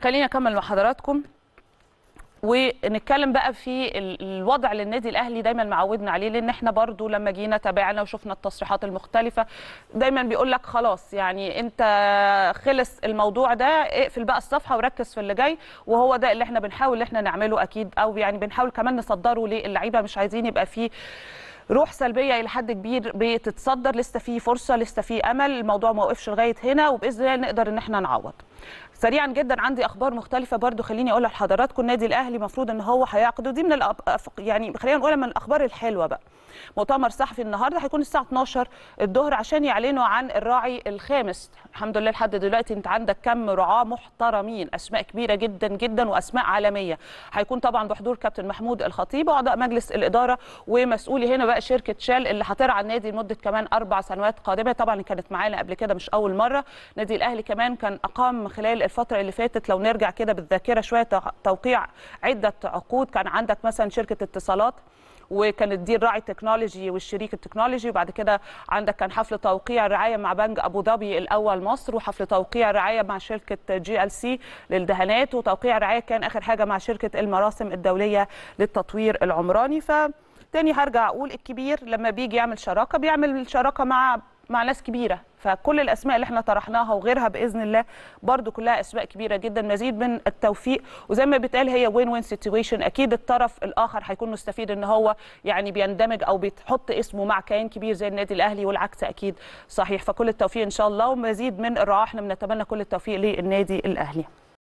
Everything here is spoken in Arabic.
خليني اكمل مع حضراتكم ونتكلم بقى في الوضع اللي النادي الاهلي دايما معودنا عليه لان احنا برضو لما جينا تابعنا وشفنا التصريحات المختلفه دايما بيقول لك خلاص يعني انت خلص الموضوع ده اقفل بقى الصفحه وركز في اللي جاي وهو ده اللي احنا بنحاول احنا نعمله اكيد او يعني بنحاول كمان نصدره للعيبه مش عايزين يبقى فيه روح سلبيه الى حد كبير بتتصدر لسه في فرصه لسه في امل الموضوع ما وقفش لغايه هنا وباذن الله نقدر ان احنا نعوض سريعا جدا عندي اخبار مختلفه برضو خليني اقول لحضراتكم النادي الاهلي المفروض ان هو هيعقد ودي من الأب... يعني خلينا نقول من الاخبار الحلوه بقى مؤتمر صحفي النهارده هيكون الساعه 12 الظهر عشان يعلنوا عن الراعي الخامس الحمد لله لحد دلوقتي انت عندك كم رعاه محترمين اسماء كبيره جدا جدا واسماء عالميه هيكون طبعا بحضور كابتن محمود الخطيب واعضاء مجلس الاداره ومسؤولي هنا شركه شال اللي هترعى النادي لمده كمان اربع سنوات قادمه طبعا كانت معانا قبل كده مش اول مره نادي الاهلي كمان كان اقام خلال الفتره اللي فاتت لو نرجع كده بالذاكره شويه توقيع عده عقود كان عندك مثلا شركه اتصالات وكانت دي الراعي التكنولوجي والشريك التكنولوجي وبعد كده عندك كان حفل توقيع الرعايه مع بنك ابو ظبي الاول مصر وحفل توقيع الرعايه مع شركه جي ال سي للدهانات وتوقيع الرعايه كان اخر حاجه مع شركه المراسم الدوليه للتطوير العمراني ف تاني هرجع اقول الكبير لما بيجي يعمل شراكه بيعمل شراكه مع مع ناس كبيره فكل الاسماء اللي احنا طرحناها وغيرها باذن الله برضو كلها اسماء كبيره جدا مزيد من التوفيق وزي ما بيتقال هي وين وين سيتويشن اكيد الطرف الاخر هيكون مستفيد ان هو يعني بيندمج او بيتحط اسمه مع كيان كبير زي النادي الاهلي والعكس اكيد صحيح فكل التوفيق ان شاء الله ومزيد من الرعاة احنا بنتمنى كل التوفيق للنادي الاهلي